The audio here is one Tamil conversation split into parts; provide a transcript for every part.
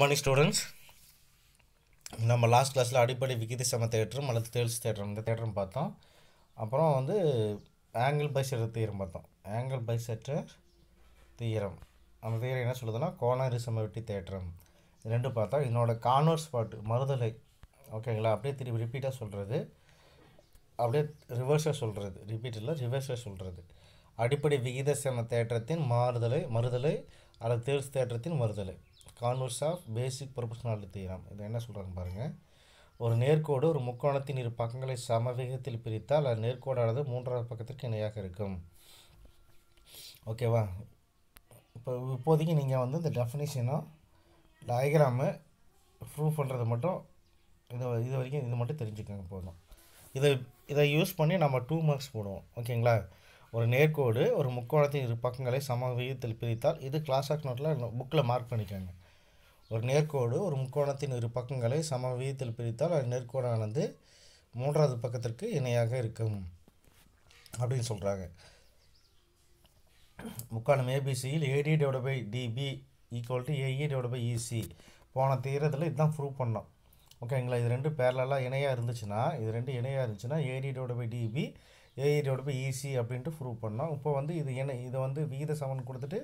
மார்னிங் ஸ்டூடெண்ட்ஸ் நம்ம லாஸ்ட் கிளாஸில் அடிப்படை விகித சம தேட்டரும் அல்லது தேல்ஸ் தேட்டரும் இந்த தேட்டரும் பார்த்தோம் அப்புறம் வந்து ஆங்கிள் பைசெட்டர் தீரம் பார்த்தோம் ஆங்கிள் பைசெட்டர் தீரம் அந்த தீரம் என்ன சொல்லுதுன்னா கோணாரி சமவெட்டி தேற்றம் ரெண்டு பார்த்தா இதனோட கான்வர்ஸ் பாட்டு மறுதலை ஓகேங்களா அப்படியே திருப்பி ரிப்பீட்டாக சொல்கிறது அப்படியே ரிவர்ஸாக சொல்கிறது ரிப்பீட்டில் ரிவர்ஸாக சொல்கிறது அடிப்படை விகித சம தேற்றத்தின் மாறுதலை மறுதலை அல்லது தேல்ஸ் தேற்றத்தின் மறுதலை converse of basic proportionality theorem இது என்ன சொல்கிறாங்க பாருங்கள் ஒரு நேர்கோடு ஒரு முக்கோணத்தின் இரு பக்கங்களை சமவேகத்தில் பிரித்தால் அது நேர்கோடானது மூன்றாவது பக்கத்திற்கு இணையாக இருக்கும் ஓகேவா இப்போ இப்போதைக்கு நீங்கள் வந்து இந்த டெஃபினேஷனோ டயக்ராமு ப்ரூவ் பண்ணுறது மட்டும் இது இது வரைக்கும் இது மட்டும் தெரிஞ்சுக்கோங்க போதும் இதை இதை யூஸ் பண்ணி நம்ம டூ மார்க்ஸ் போடுவோம் ஓகேங்களா ஒரு நேர்கோடு ஒரு முக்கோணத்தின் இரு பக்கங்களை சம விகிதத்தில் பிரித்தால் இது கிளாஸ் ஆஃப் நோட்டில் புக்கில் மார்க் பண்ணிக்கோங்க ஒரு நேர்கோடு ஒரு முக்கோணத்தின் இரு பக்கங்களை சம விகிதத்தில் பிரித்தால் அது நேர்கோடானது மூன்றாவது பக்கத்திற்கு இணையாக இருக்கும் அப்படின்னு சொல்கிறாங்க முக்கோணம் ஏபிசியில் AD divide by DB equal to AE divide by EC போன தீரத்தில் இதுதான் ப்ரூவ் பண்ணோம் ஓகேங்களா இது ரெண்டு பேரலாக இணையாக இருந்துச்சுன்னா இது ரெண்டு இணையாக இருந்துச்சுன்னா AD divide by DB AE divide by EC அப்படின்ட்டு ப்ரூவ் பண்ணோம் இப்போ வந்து இது என்ன இதை வந்து விகித சமன் கொடுத்துட்டு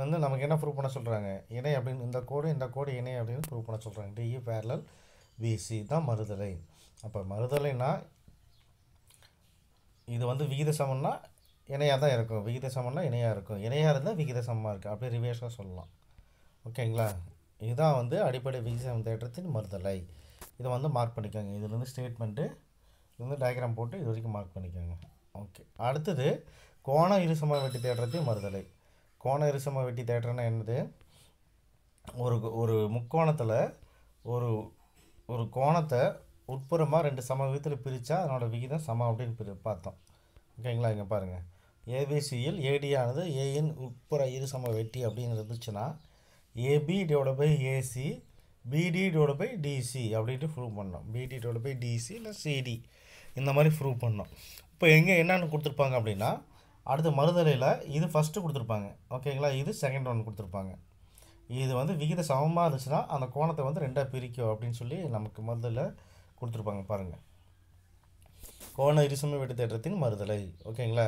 வந்து நமக்கு என்ன ப்ரூவ் பண்ண சொல்கிறாங்க இணை அப்படின்னு இந்த கோடு இந்த கோடு இணை அப்படின்னு ப்ரூவ் பண்ண சொல்கிறாங்க டிஇ பேரலல் e விசி தான் மறுதலை அப்போ மறுதலைனா இது வந்து விகித சமன்னா இணையாக தான் இருக்கும் விகித சமன்னா இணையாக இருக்கும் இணையாக இருந்தால் விகித சமமாக இருக்குது அப்படியே ரிவேஷனாக சொல்லலாம் ஓகேங்களா இதுதான் வந்து அடிப்படை விகித சமம் தேற்றத்தின் மறுதலை இதை வந்து மார்க் பண்ணிக்கோங்க இதுலேருந்து ஸ்டேட்மெண்ட்டு இது வந்து டயக்ராம் போட்டு இது வரைக்கும் மார்க் பண்ணிக்கோங்க ஓகே அடுத்தது கோண இருசம வெட்டி தேடுறது மறுதலை கோண இருசம வெட்டி தேடுறன்னா என்னது ஒரு ஒரு முக்கோணத்தில் ஒரு ஒரு கோணத்தை உட்புறமாக ரெண்டு சம விதத்தில் பிரித்தா அதனோட விகிதம் சமம் அப்படின்னு பிரி பார்த்தோம் ஓகேங்களா இங்கே பாருங்கள் ஏபிசியில் ஏடியானது ஏஎன் உட்புற இரு சம வெட்டி அப்படின்னு இருந்துச்சுன்னா AB divide by AC BD டோட பை டிசி அப்படின்ட்டு ப்ரூவ் பண்ணோம் பிடி டோட பை டிசி இல்லை சிடி இந்த மாதிரி ப்ரூவ் பண்ணோம் இப்போ எங்கே என்னென்னு கொடுத்துருப்பாங்க அப்படின்னா அடுத்த மறுதலையில் இது ஃபஸ்ட்டு கொடுத்துருப்பாங்க ஓகேங்களா இது செகண்ட் ஒன் கொடுத்துருப்பாங்க இது வந்து விகித சமமாக இருந்துச்சுன்னா அந்த கோணத்தை வந்து ரெண்டாக பிரிக்கும் அப்படின்னு சொல்லி நமக்கு மறுதலில் கொடுத்துருப்பாங்க பாருங்கள் கோண இருசம வெட்டு தேற்றத்தின் மறுதலை ஓகேங்களா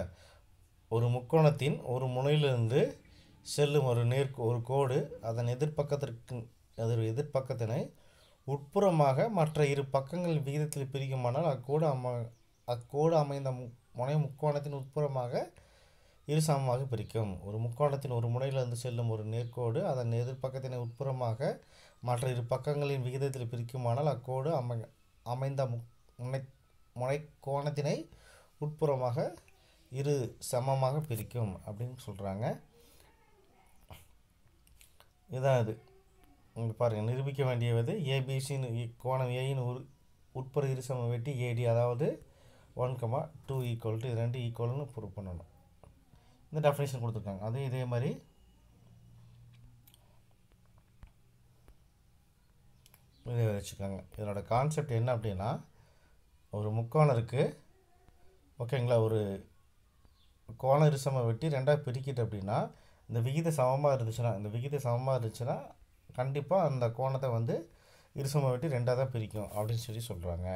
ஒரு முக்கோணத்தின் ஒரு முனையிலிருந்து செல்லும் ஒரு நேர் ஒரு கோடு அதன் எதிர்பக்கத்திற்கு அதன் எதிர்ப்பக்கத்தினை உட்புறமாக மற்ற இரு பக்கங்கள் விகிதத்தில் பிரிக்குமானால் அக்கோடு அம அக்கோடு அமைந்த முனை முக்கோணத்தின் உட்புறமாக இரு சமமாக பிரிக்கும் ஒரு முக்கோணத்தின் ஒரு முனையிலிருந்து செல்லும் ஒரு நேர்கோடு அதன் எதிர்ப்பக்கத்தினை உட்புறமாக மற்ற இரு பக்கங்களின் விகிதத்தில் பிரிக்குமானால் அக்கோடு அமை அமைந்த முனை முனைக்கோணத்தினை உட்புறமாக இரு சமமாக பிரிக்கும் அப்படின்னு சொல்கிறாங்க இதான் அது இங்கே பாருங்கள் நிரூபிக்க வேண்டியது ஏபிசின்னு கோணம் ஏயின் உரு உட்புற இருசம வெட்டி ஏடி அதாவது one comma two equal to இது ரெண்டு ஈக்குவல்னு ப்ரூவ் பண்ணணும் இந்த டெஃபினேஷன் கொடுத்துருக்காங்க அதுவும் இதே மாதிரி இதை வச்சுக்கோங்க இதனோட கான்செப்ட் என்ன அப்படின்னா ஒரு முக்கோணம் இருக்குது ஓகேங்களா ஒரு கோண இருசமாக வெட்டி ரெண்டாக பிரிக்கிட்டு அப்படின்னா இந்த விகித சமமாக இருந்துச்சுன்னா இந்த விகித சமமாக இருந்துச்சுன்னா கண்டிப்பாக அந்த கோணத்தை வந்து இருசம வெட்டி ரெண்டாக தான் பிரிக்கும் அப்படின்னு சொல்லி சொல்கிறாங்க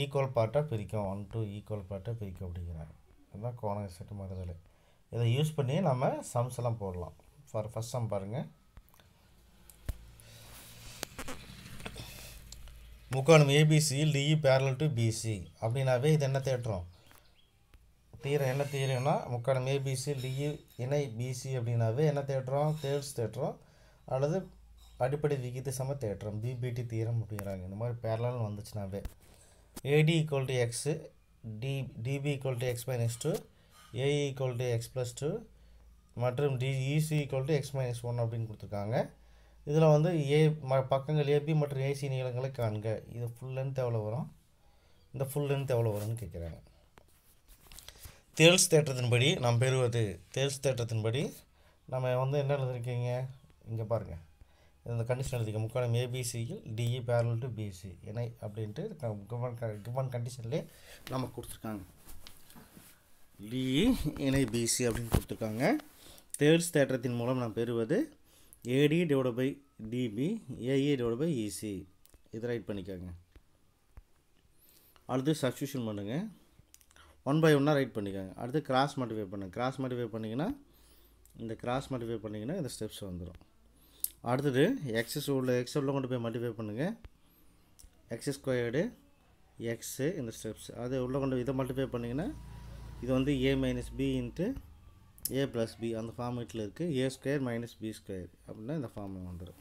ஈக்குவல் பார்ட்டாக பிரிக்கும் ஒன் டூ ஈக்குவல் பார்ட்டாக பிரிக்கும் அப்படிங்கிறாங்க அதுதான் கோண செட்டு மறுதல் இதை யூஸ் பண்ணி நம்ம சம்ஸ் எல்லாம் போடலாம் ஃபார் ஃபஸ்ட் சம் பாருங்கள் முக்கோணம் ABC DE parallel to BC அப்படின்னாவே இது என்ன தேட்டுறோம் தீரம் என்ன தீரம்னா முக்கோணம் ஏபிசி டிஇ e இணை பிசி அப்படின்னாவே என்ன தேட்டுறோம் தேர்ட்ஸ் தேட்டுறோம் அல்லது அடிப்படை விகித சம தேற்றம் பிபிடி தீரம் அப்படிங்கிறாங்க இந்த மாதிரி பேரலால் வந்துச்சுனாவே AD equal to x D DB equal to x minus two A equal to x plus two மற்றும் D EC equal to x minus one அப்படின்னு கொடுத்துருக்காங்க இதில் வந்து ஏ ம பக்கங்கள் ஏபி மற்றும் ஏசி நீளங்களை காண்க இது ஃபுல் லென்த் எவ்வளோ வரும் இந்த ஃபுல் லென்த் எவ்வளோ வரும்னு கேட்குறாங்க தேல்ஸ் தேட்டத்தின்படி நாம் பெறுவது தேல்ஸ் தேட்டத்தின்படி நம்ம வந்து என்ன எழுதிருக்கீங்க இங்கே பாருங்கள் இந்த கண்டிஷன் எழுதிக்க முக்காலம் ஏபிசியில் டிஇ பேரல் டு பிசி என அப்படின்ட்டு கிவன் கிவன் கண்டிஷன்லேயே நம்ம கொடுத்துருக்காங்க டிஇ இணை பிசி அப்படின்னு கொடுத்துருக்காங்க தேர்ட்ஸ் தேட்டத்தின் மூலம் நான் பெறுவது AD divide by DB AE divide by EC இதை ரைட் பண்ணிக்கோங்க அடுத்து சப்ஸ்டியூஷன் பண்ணுங்கள் ஒன் பை ஒன்னாக ரைட் பண்ணிக்கோங்க அடுத்து கிராஸ் மாட்டிஃபை பண்ணுங்கள் கிராஸ் மாட்டிஃபை பண்ணிங்கன்னா இந்த கிராஸ் மாட்டிஃபை பண்ணிங்கன்னா இந்த ஸ்டெப்ஸ் வந்துடும் அடுத்தது எக்ஸஸ் உள்ள எக்ஸ் உள்ள கொண்டு போய் மல்டிஃபை பண்ணுங்கள் எக்ஸ் ஸ்கொயர்டு எக்ஸு இந்த ஸ்டெப்ஸ் அது உள்ளே கொண்டு இதை மல்டிஃபை பண்ணிங்கன்னா இது வந்து A minus B into A plus B அந்த ஃபார்மேட்டில் இருக்குது A square minus B square அப்படின்னா இந்த ஃபார்ம் வந்துடும்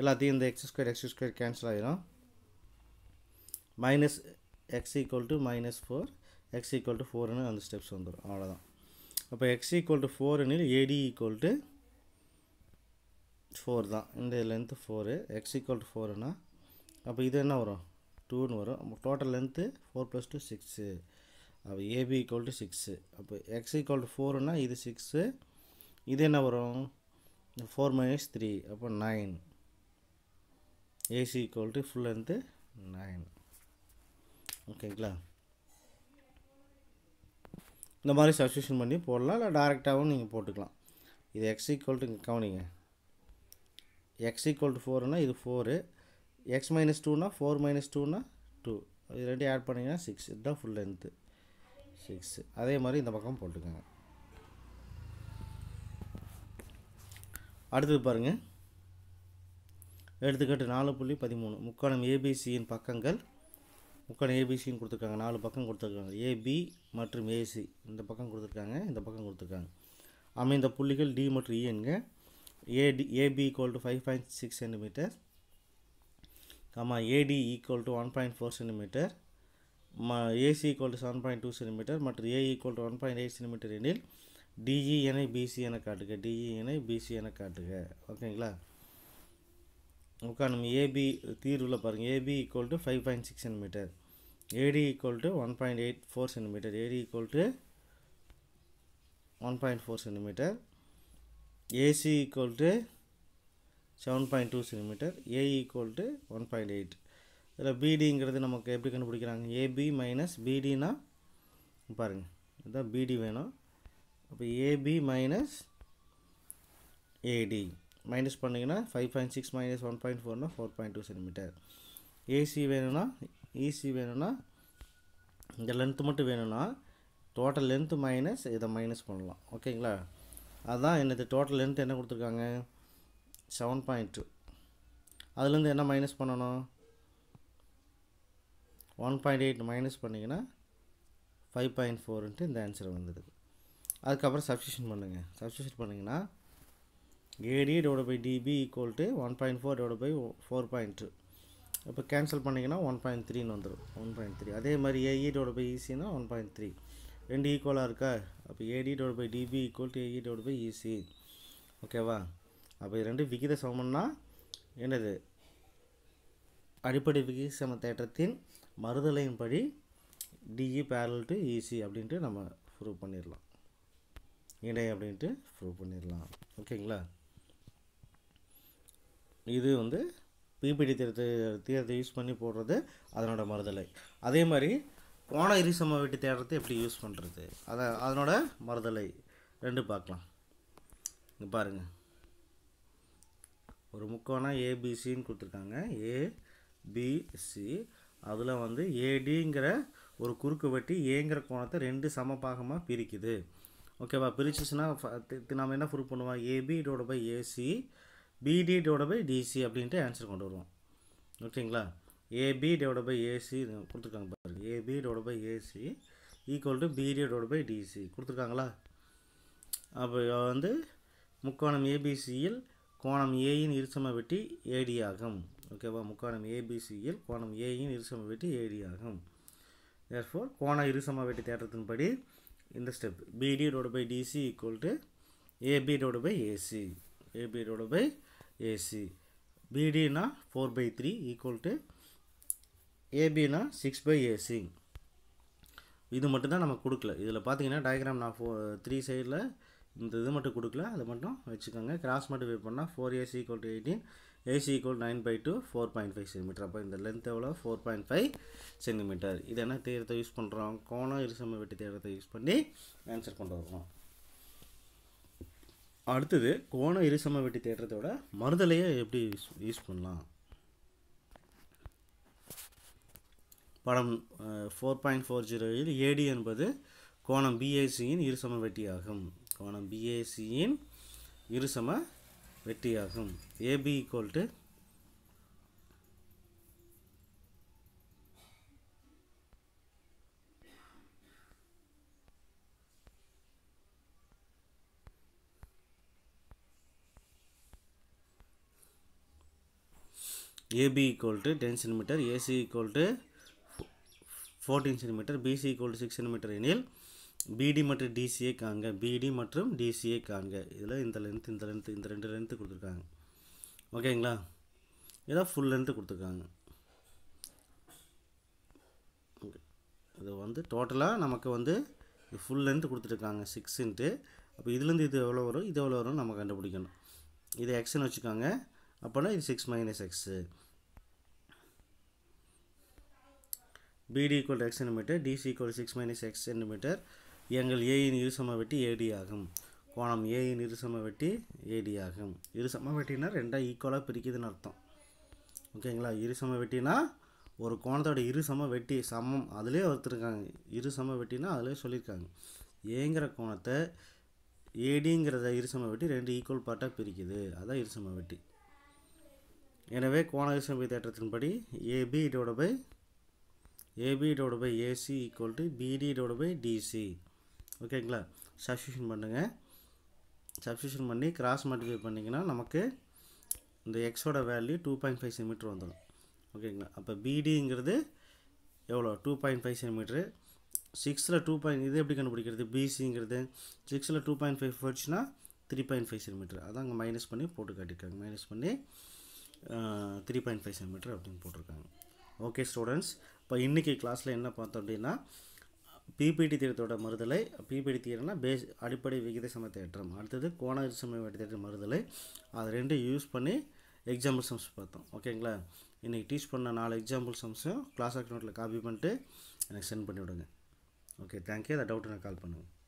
எல்லாத்தையும் இந்த x square x square cancel ஆகிடும் minus x equal to minus four x equal to ஃபோர்னு அந்த ஸ்டெப்ஸ் வந்துடும் அவ்வளோதான் அப்போ எக்ஸ் ஈக்குவல் டு ஃபோர்னு ஏடி ஈக்குவல் டு ஃபோர் தான் இந்த length four x equal to ஃபோருனா அப்போ இது என்ன வரும் டூன்னு வரும் total length four plus two six அப்போ ஏபி ஈக்குவல் டு சிக்ஸு அப்போ எக்ஸ் ஈக்குவல் டு ஃபோருனா இது சிக்ஸு இது என்ன வரும் ஃபோர் மைனஸ் த்ரீ அப்போ nine AC equal to full length nine ஓகேங்களா இந்த மாதிரி சப்ஸ்டியூஷன் பண்ணி போடலாம் இல்லை டேரெக்டாகவும் நீங்கள் போட்டுக்கலாம் இது எக்ஸ் ஈக்குவல் டு கவனிங்க எக்ஸ் ஈக்குவல் டு ஃபோர்னால் இது ஃபோரு எக்ஸ் மைனஸ் டூனா ஃபோர் மைனஸ் டூனா டூ இது ரெண்டையும் ஆட் பண்ணிங்கன்னா சிக்ஸ் இதுதான் ஃபுல் லென்த்து சிக்ஸ் அதே மாதிரி இந்த பக்கம் போட்டுக்கோங்க அடுத்தது பாருங்கள் எடுத்துக்காட்டு நாலு புள்ளி பதிமூணு முக்கோணம் ஏபிசியின் பக்கங்கள் முக்கோணம் ஏபிசின்னு கொடுத்துருக்காங்க நாலு பக்கம் கொடுத்துருக்காங்க ஏபி மற்றும் ஏசி இந்த பக்கம் கொடுத்துருக்காங்க இந்த பக்கம் கொடுத்துருக்காங்க அமைந்த புள்ளிகள் டி மற்றும் E e AD, AB equal to 5.6 one comma AD equal to 1.4 centimeter, AC equal to 7.2 centimeter மற்றும் A equal to 1.8 centimeter எனில் DE என BC என காட்டுக DE என BC என காட்டுக ஓகேங்களா உட்காணும் ஏபி தீர்வில் பாருங்கள் AB equal to five point six centimetre AD equal to one point eight four centimetre AD equal to one point four centimetre AC equal to seven point two centimetre A equal to one point eight இதில் பிடிங்கிறது நமக்கு எப்படி கண்டுபிடிக்கிறாங்க ஏபி மைனஸ் பிடினா பாருங்கள் இதுதான் பிடி வேணும் அப்போ ஏபி மைனஸ் ஏடி மைனஸ் பண்ணிங்கன்னா five point six minus one point ஃபோர்னா four point two centimetre AC வேணும்னா ஈசி e வேணும்னா இந்த லென்த்து மட்டும் வேணும்னா டோட்டல் லென்த்து மைனஸ் இதை மைனஸ் பண்ணலாம் ஓகேங்களா அதுதான் என்னது டோட்டல் லென்த் என்ன கொடுத்துருக்காங்க செவன் பாயிண்ட் டூ அதுலேருந்து என்ன மைனஸ் பண்ணணும் ஒன் பாயிண்ட் எயிட் மைனஸ் பண்ணிங்கன்னா ஃபைவ் பாயிண்ட் ஃபோர்ன்ட்டு இந்த ஆன்சர் வந்துடுது அதுக்கப்புறம் சப்ஸ்டியூஷன் பண்ணுங்கள் சப்ஸ்டியூஷன் பண்ணிங்கன்னா AD divide by DB equal to one point four divide by four point two இப்போ கேன்சல் பண்ணிங்கன்னா ஒன் பாயிண்ட் த்ரீன்னு வந்துடும் ஒன் பாயிண்ட் த்ரீ அதே மாதிரி ஏஇ டிவைட் பை இசின்னா ஒன் பாயிண்ட் த்ரீ ரெண்டு ஈக்குவலாக இருக்கா அப்போ ஏடி டோடு by DB equal to AE டோடு பை இசி ஓகேவா அப்போ இது ரெண்டு விகித சமம்னா என்னது அடிப்படை விகித சம தேற்றத்தின் படி டிஇ பேரல் டு இசி அப்படின்ட்டு நம்ம ப்ரூவ் பண்ணிடலாம் இணை அப்படின்ட்டு ப்ரூவ் பண்ணிடலாம் ஓகேங்களா இது வந்து பிபிடி தீரத்தை தீரத்தை யூஸ் பண்ணி போடுறது அதனோட மறுதலை அதே மாதிரி ஓன இரிசம வெட்டி தேடுறது எப்படி யூஸ் பண்ணுறது அதை அதனோட மறுதலை ரெண்டு பார்க்கலாம் இங்கே பாருங்கள் ஒரு முக்கோணம் ஏபிசின்னு கொடுத்துருக்காங்க ஏபிசி அதில் வந்து ஏடிங்கிற ஒரு குறுக்கு வெட்டி ஏங்கிற கோணத்தை ரெண்டு சமபாகமாக பிரிக்குது ஓகேவா பிரிச்சுச்சுன்னா நம்ம என்ன ப்ரூவ் பண்ணுவோம் ஏபி டோட பை ஏசி பிடி டோட பை டிசி அப்படின்ட்டு ஆன்சர் கொண்டு வருவோம் ஓகேங்களா ஏபி டிவைட் பை ஏசி கொடுத்துருக்காங்க பாருங்கள் AB divide by AC equal to BD divide by DC கொடுத்துருக்காங்களா அப்போ வந்து முக்கோணம் ஏபிசியில் கோணம் ஏயின் இருசம வெட்டி ஏடி ஆகும் ஓகேவா முக்கோணம் ஏபிசியில் கோணம் ஏயின் இருசம வெட்டி ஏடி ஆகும் தேர்ஃபோர் கோண இருசம வெட்டி தேற்றத்தின்படி இந்த ஸ்டெப் பிடி ரோடு by DC equal to AB ரோடு பை ஏசி ஏபி ரோடு பை ஏசி பிடினா four by three equal to ஏபினா சிக்ஸ் பை ஏசி இது மட்டும்தான் நமக்கு கொடுக்கல இதில் பார்த்தீங்கன்னா டயக்ராம் நான் ஃபோ த்ரீ சைடில் இந்த இது மட்டும் கொடுக்கல அது மட்டும் வச்சுக்கோங்க கிராஸ் மட்டும் மல்டிஃபை பண்ணால் four AC equal to eighteen AC equal nine by two four point five centimetre அப்போ இந்த லென்த் எவ்வளோ ஃபோர் பாயிண்ட் ஃபைவ் சென்டிமீட்டர் இது என்ன தேரத்தை யூஸ் பண்ணுறோம் கோணம் இருசம வெட்டி தேரத்தை யூஸ் பண்ணி ஆன்சர் கொண்டு வருவோம் அடுத்தது கோண இருசம வெட்டி தேடுறதோட மருதலையை எப்படி யூஸ் யூஸ் பண்ணலாம் படம் ஃபோர் பாயிண்ட் ஃபோர் ஜீரோவில் ஏடி என்பது கோணம் பிஏசியின் இருசம வெட்டியாகும் கோணம் பிஏசியின் இருசம வெட்டியாகும் AB equal to AB equal to ten centimetre AC equal to fourteen centimetre BC equal six centimetre எனில் பிடி மற்றும் டிசிஏ காங்க பிடி மற்றும் டிசிஏ காங்க இதில் இந்த லென்த் இந்த லென்த்து இந்த ரெண்டு லென்த்து கொடுத்துருக்காங்க ஓகேங்களா இதான் ஃபுல் லென்த்து கொடுத்துருக்காங்க இது வந்து டோட்டலாக நமக்கு வந்து ஃபுல் லென்த்து கொடுத்துருக்காங்க சிக்ஸுன்ட்டு அப்போ இதுலேருந்து இது எவ்வளோ வரும் இது எவ்வளோ வரும் நம்ம கண்டுபிடிக்கணும் இது எக்ஸ்ன்னு வச்சுக்கோங்க அப்போனா இது six minus x BD equal to x centimetre DC equal six minus x centimetre எங்கள் ஏயின் இருசம வெட்டி ஏடி ஆகும் கோணம் ஏயின் இருசம வெட்டி ஏடி ஆகும் இருசம வெட்டினா ரெண்டாக ஈக்குவலாக பிரிக்குதுன்னு அர்த்தம் ஓகேங்களா இறு வெட்டினா ஒரு கோணத்தோட இருசம வெட்டி சமம் அதிலே ஒருத்தருக்காங்க இருசம வெட்டினா அதிலே சொல்லியிருக்காங்க ஏங்கிற கோணத்தை ஏடிங்கிறத இருசம வெட்டி ரெண்டு ஈக்குவல் பார்ட்டாக பிரிக்குது அதான் இருசம வெட்டி எனவே கோண இருசம தேற்றத்தின்படி ஏபி பை ஏபி டோடு by AC equal to BD டோடு பை டிசி ஓகேங்களா சப்ஸ்டியூஷன் பண்ணுங்கள் சப்ஸ்டியூஷன் பண்ணி கிராஸ் மல்டிஃபை பண்ணிங்கன்னா நமக்கு இந்த எக்ஸோட value two point five centimetre வந்துடும் ஓகேங்களா அப்போ பிடிங்கிறது எவ்வளோ டூ பாயிண்ட் ஃபைவ் சென்டிமீட்ரு சிக்ஸில் டூ பாயிண்ட் இது எப்படி கண்டுபிடிக்கிறது பிசிங்கிறது சிக்ஸில் டூ பாயிண்ட் ஃபைவ் போச்சுன்னா த்ரீ பாயிண்ட் ஃபைவ் சென்டிமீட்டர் அதான் அங்கே மைனஸ் பண்ணி போட்டு காட்டியிருக்காங்க மைனஸ் பண்ணி த்ரீ பாயிண்ட் ஃபைவ் சென்டிமீட்டர் அப்படின்னு போட்டிருக்காங்க ஓகே ஸ்டூடெண்ட்ஸ் இப்போ இன்றைக்கி கிளாஸில் என்ன பார்த்தோம் அப்படின்னா பிபிடி தீரத்தோட மறுதலை பிபிடி தீரம்னா பேஸ் அடிப்படை விகித சம தேற்றம் அடுத்தது கோண சம தேற்ற மறுதலை அது ரெண்டும் யூஸ் பண்ணி எக்ஸாம்பிள் சம்ஸ் பார்த்தோம் ஓகேங்களா இன்றைக்கி டீச் பண்ண நாலு எக்ஸாம்பிள் சம்ஸும் கிளாஸ் நோட்டில் காப்பி பண்ணிட்டு எனக்கு சென்ட் பண்ணிவிடுங்க ஓகே தேங்க்யூ அதை டவுட்டு நான் கால் பண்ணுவேன்